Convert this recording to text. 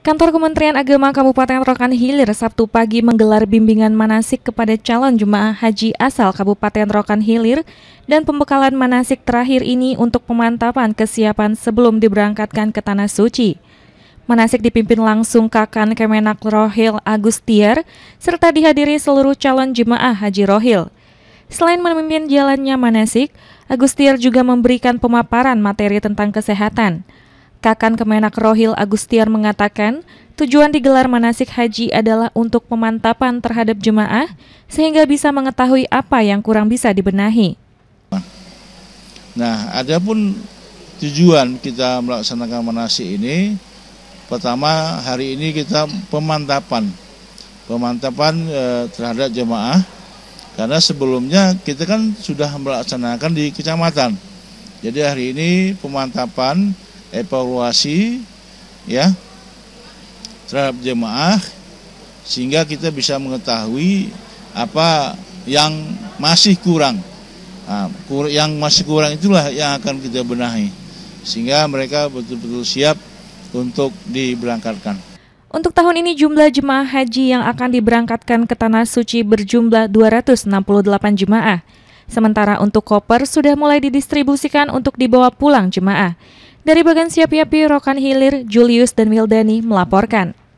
Kantor Kementerian Agama Kabupaten Rokan Hilir Sabtu pagi menggelar bimbingan manasik kepada calon jemaah haji asal Kabupaten Rokan Hilir dan pembekalan manasik terakhir ini untuk pemantapan kesiapan sebelum diberangkatkan ke Tanah Suci. Manasik dipimpin langsung Kakan Kemenak Rohil Agustiar serta dihadiri seluruh calon jemaah haji Rohil. Selain memimpin jalannya manasik, Agustiar juga memberikan pemaparan materi tentang kesehatan. Kakan Kemenak Rohil Agustiar mengatakan, tujuan digelar manasik haji adalah untuk pemantapan terhadap jemaah sehingga bisa mengetahui apa yang kurang bisa dibenahi. Nah, adapun tujuan kita melaksanakan manasik ini pertama hari ini kita pemantapan pemantapan e, terhadap jemaah karena sebelumnya kita kan sudah melaksanakan di kecamatan. Jadi hari ini pemantapan evaluasi ya terhadap jemaah sehingga kita bisa mengetahui apa yang masih kurang. Nah, yang masih kurang itulah yang akan kita benahi sehingga mereka betul-betul siap untuk diberangkatkan. Untuk tahun ini jumlah jemaah haji yang akan diberangkatkan ke tanah suci berjumlah 268 jemaah. Sementara untuk koper sudah mulai didistribusikan untuk dibawa pulang jemaah. Dari bagian siap-siap Rokan Hilir, Julius dan Wildani melaporkan.